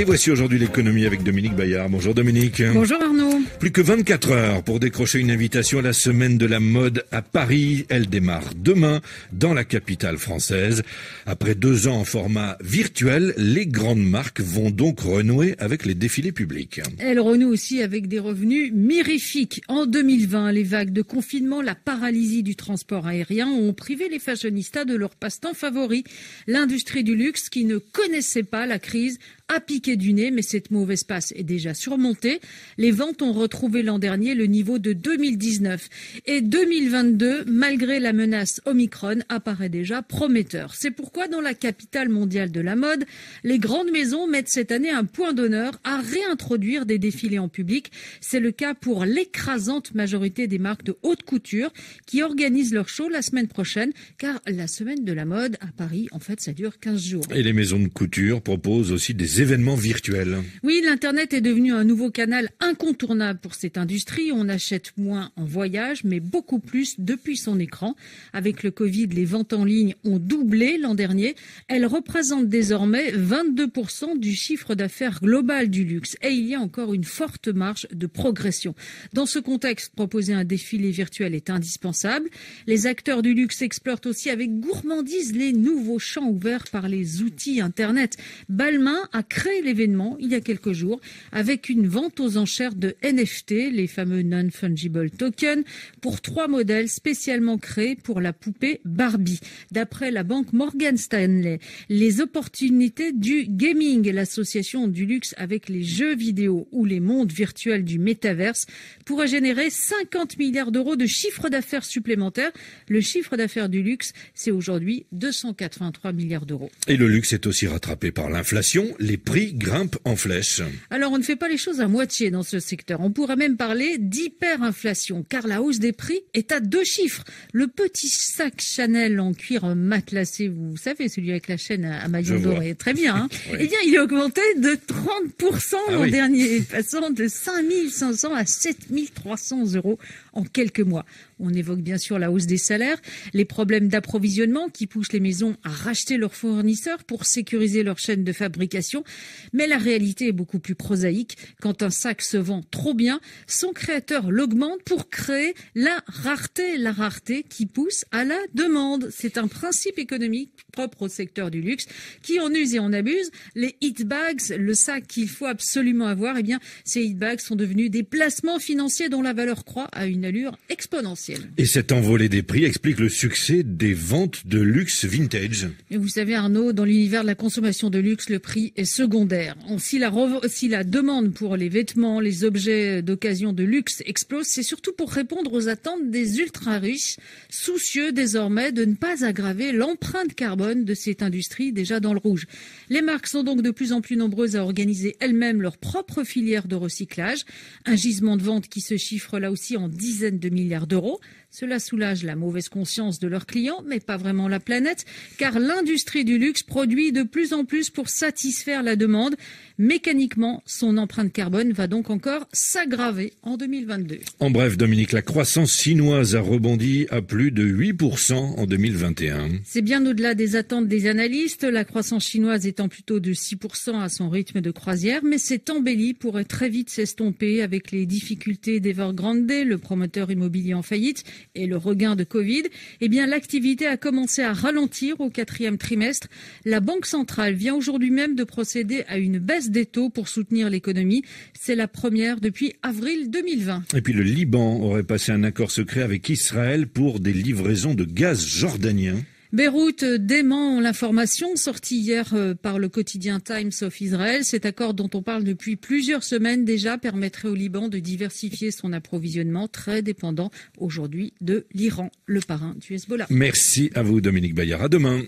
Et voici aujourd'hui l'économie avec Dominique Bayard. Bonjour Dominique. Bonjour Arnaud. Plus que 24 heures pour décrocher une invitation à la semaine de la mode à Paris. Elle démarre demain dans la capitale française. Après deux ans en format virtuel, les grandes marques vont donc renouer avec les défilés publics. Elles renouent aussi avec des revenus mirifiques. En 2020, les vagues de confinement, la paralysie du transport aérien ont privé les fashionistas de leur passe-temps favori. L'industrie du luxe qui ne connaissait pas la crise à piqué du nez, mais cette mauvaise passe est déjà surmontée. Les ventes ont retrouvé l'an dernier le niveau de 2019 et 2022, malgré la menace Omicron, apparaît déjà prometteur. C'est pourquoi dans la capitale mondiale de la mode, les grandes maisons mettent cette année un point d'honneur à réintroduire des défilés en public. C'est le cas pour l'écrasante majorité des marques de haute couture qui organisent leur show la semaine prochaine, car la semaine de la mode à Paris, en fait, ça dure 15 jours. Et les maisons de couture proposent aussi des événements virtuels. Oui, l'Internet est devenu un nouveau canal incontournable pour cette industrie. On achète moins en voyage, mais beaucoup plus depuis son écran. Avec le Covid, les ventes en ligne ont doublé l'an dernier. Elles représentent désormais 22% du chiffre d'affaires global du luxe. Et il y a encore une forte marge de progression. Dans ce contexte, proposer un défilé virtuel est indispensable. Les acteurs du luxe explorent aussi avec gourmandise les nouveaux champs ouverts par les outils Internet. Balmain a créé l'événement il y a quelques jours avec une vente aux enchères de NFT, les fameux non-fungible tokens, pour trois modèles spécialement créés pour la poupée Barbie. D'après la banque Morgan Stanley, les opportunités du gaming, l'association du luxe avec les jeux vidéo ou les mondes virtuels du métaverse, pourraient générer 50 milliards d'euros de chiffre d'affaires supplémentaires. Le chiffre d'affaires du luxe, c'est aujourd'hui 283 milliards d'euros. Et le luxe est aussi rattrapé par l'inflation. Les prix grimpent en flèche. Alors on ne fait pas les choses à moitié dans ce secteur. On pourrait même parler d'hyperinflation car la hausse des prix est à deux chiffres. Le petit sac Chanel en cuir matelassé, vous savez, celui avec la chaîne à maillot doré, très bien. Hein. Eh bien, il a augmenté de 30% en ah l'an dernier, passant de 5500 à 7300 euros en quelques mois. On évoque bien sûr la hausse des salaires, les problèmes d'approvisionnement qui poussent les maisons à racheter leurs fournisseurs pour sécuriser leur chaîne de fabrication. Mais la réalité est beaucoup plus prosaïque. Quand un sac se vend trop bien, son créateur l'augmente pour créer la rareté, la rareté qui pousse à la demande. C'est un principe économique propre au secteur du luxe qui en use et en abuse. Les heatbags, bags, le sac qu'il faut absolument avoir, eh bien, ces hit bags sont devenus des placements financiers dont la valeur croît à une allure exponentielle. Et cette envolée des prix explique le succès des ventes de luxe vintage. vous savez Arnaud, dans l'univers de la consommation de luxe, le prix est secondaire. Si la, si la demande pour les vêtements, les objets d'occasion de luxe explose, c'est surtout pour répondre aux attentes des ultra-riches, soucieux désormais de ne pas aggraver l'empreinte carbone de cette industrie déjà dans le rouge. Les marques sont donc de plus en plus nombreuses à organiser elles-mêmes leur propre filière de recyclage, un gisement de vente qui se chiffre là aussi en dizaines de milliards d'euros. Cela soulage la mauvaise conscience de leurs clients, mais pas vraiment la planète, car l'industrie du luxe produit de plus en plus pour satisfaire la demande. Mécaniquement, son empreinte carbone va donc encore s'aggraver en 2022. En bref, Dominique, la croissance chinoise a rebondi à plus de 8% en 2021. C'est bien au-delà des attentes des analystes, la croissance chinoise étant plutôt de 6% à son rythme de croisière, mais cette embellie pourrait très vite s'estomper avec les difficultés d'Evergrande, le promoteur immobilier en faillite et le regain de Covid, eh bien l'activité a commencé à ralentir au quatrième trimestre. La Banque centrale vient aujourd'hui même de procéder à une baisse des taux pour soutenir l'économie. C'est la première depuis avril 2020. Et puis le Liban aurait passé un accord secret avec Israël pour des livraisons de gaz jordanien. Beyrouth euh, dément l'information sortie hier euh, par le quotidien Times of Israel. Cet accord dont on parle depuis plusieurs semaines déjà permettrait au Liban de diversifier son approvisionnement très dépendant aujourd'hui de l'Iran, le parrain du Hezbollah. Merci à vous Dominique Bayard. À demain.